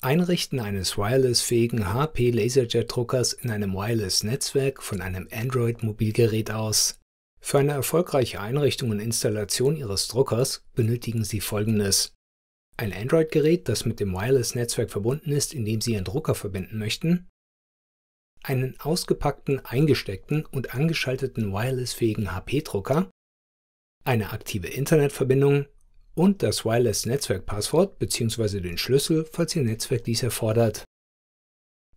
Einrichten eines wireless-fähigen HP Laserjet-Druckers in einem Wireless-Netzwerk von einem Android-Mobilgerät aus. Für eine erfolgreiche Einrichtung und Installation Ihres Druckers benötigen Sie folgendes. Ein Android-Gerät, das mit dem Wireless-Netzwerk verbunden ist, in dem Sie Ihren Drucker verbinden möchten. Einen ausgepackten, eingesteckten und angeschalteten wireless-fähigen HP-Drucker. Eine aktive Internetverbindung und das Wireless-Netzwerk-Passwort bzw. den Schlüssel, falls Ihr Netzwerk dies erfordert.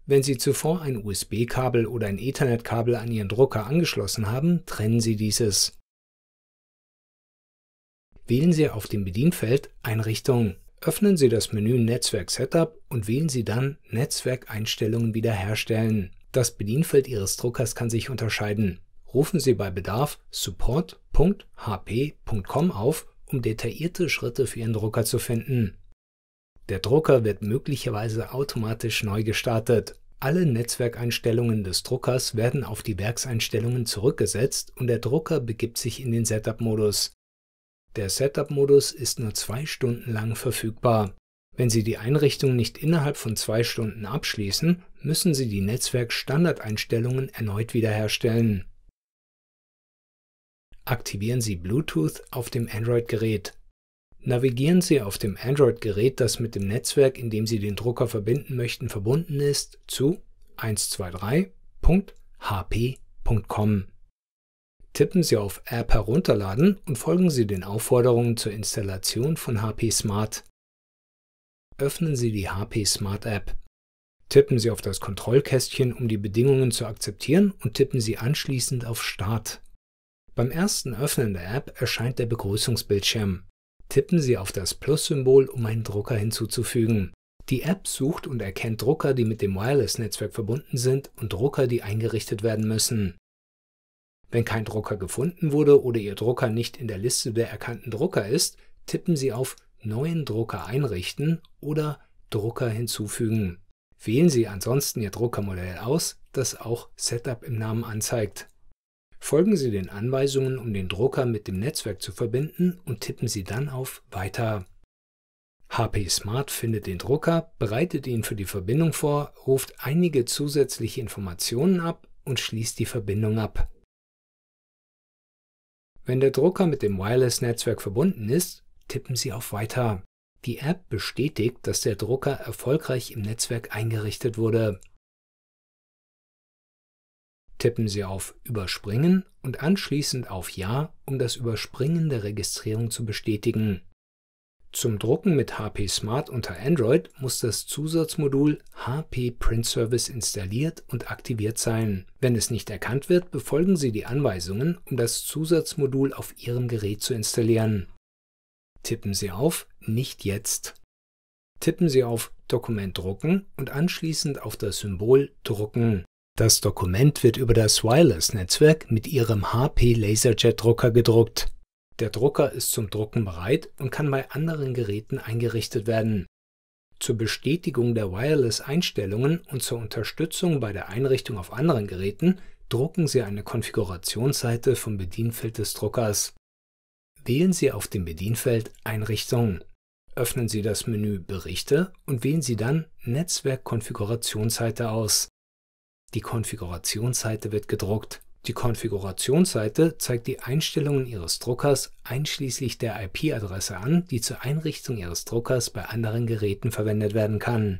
Wenn Sie zuvor ein USB-Kabel oder ein Ethernet-Kabel an Ihren Drucker angeschlossen haben, trennen Sie dieses. Wählen Sie auf dem Bedienfeld Einrichtung. Öffnen Sie das Menü Netzwerk Setup und wählen Sie dann Netzwerkeinstellungen wiederherstellen. Das Bedienfeld Ihres Druckers kann sich unterscheiden. Rufen Sie bei Bedarf support.hp.com auf um detaillierte Schritte für Ihren Drucker zu finden. Der Drucker wird möglicherweise automatisch neu gestartet. Alle Netzwerkeinstellungen des Druckers werden auf die Werkseinstellungen zurückgesetzt und der Drucker begibt sich in den Setup-Modus. Der Setup-Modus ist nur zwei Stunden lang verfügbar. Wenn Sie die Einrichtung nicht innerhalb von zwei Stunden abschließen, müssen Sie die Netzwerk-Standardeinstellungen erneut wiederherstellen aktivieren Sie Bluetooth auf dem Android-Gerät. Navigieren Sie auf dem Android-Gerät, das mit dem Netzwerk, in dem Sie den Drucker verbinden möchten, verbunden ist, zu 123.hp.com. Tippen Sie auf App herunterladen und folgen Sie den Aufforderungen zur Installation von HP Smart. Öffnen Sie die HP Smart App. Tippen Sie auf das Kontrollkästchen, um die Bedingungen zu akzeptieren und tippen Sie anschließend auf Start. Beim ersten Öffnen der App erscheint der Begrüßungsbildschirm. Tippen Sie auf das Plus-Symbol, um einen Drucker hinzuzufügen. Die App sucht und erkennt Drucker, die mit dem Wireless-Netzwerk verbunden sind und Drucker, die eingerichtet werden müssen. Wenn kein Drucker gefunden wurde oder Ihr Drucker nicht in der Liste der erkannten Drucker ist, tippen Sie auf Neuen Drucker einrichten oder Drucker hinzufügen. Wählen Sie ansonsten Ihr Druckermodell aus, das auch Setup im Namen anzeigt. Folgen Sie den Anweisungen, um den Drucker mit dem Netzwerk zu verbinden und tippen Sie dann auf Weiter. HP Smart findet den Drucker, bereitet ihn für die Verbindung vor, ruft einige zusätzliche Informationen ab und schließt die Verbindung ab. Wenn der Drucker mit dem Wireless-Netzwerk verbunden ist, tippen Sie auf Weiter. Die App bestätigt, dass der Drucker erfolgreich im Netzwerk eingerichtet wurde. Tippen Sie auf Überspringen und anschließend auf Ja, um das Überspringen der Registrierung zu bestätigen. Zum Drucken mit HP Smart unter Android muss das Zusatzmodul HP Print Service installiert und aktiviert sein. Wenn es nicht erkannt wird, befolgen Sie die Anweisungen, um das Zusatzmodul auf Ihrem Gerät zu installieren. Tippen Sie auf Nicht jetzt. Tippen Sie auf Dokument drucken und anschließend auf das Symbol Drucken. Das Dokument wird über das Wireless-Netzwerk mit Ihrem HP LaserJet-Drucker gedruckt. Der Drucker ist zum Drucken bereit und kann bei anderen Geräten eingerichtet werden. Zur Bestätigung der Wireless-Einstellungen und zur Unterstützung bei der Einrichtung auf anderen Geräten drucken Sie eine Konfigurationsseite vom Bedienfeld des Druckers. Wählen Sie auf dem Bedienfeld Einrichtung. Öffnen Sie das Menü Berichte und wählen Sie dann Netzwerk-Konfigurationsseite aus. Die Konfigurationsseite wird gedruckt. Die Konfigurationsseite zeigt die Einstellungen Ihres Druckers einschließlich der IP-Adresse an, die zur Einrichtung Ihres Druckers bei anderen Geräten verwendet werden kann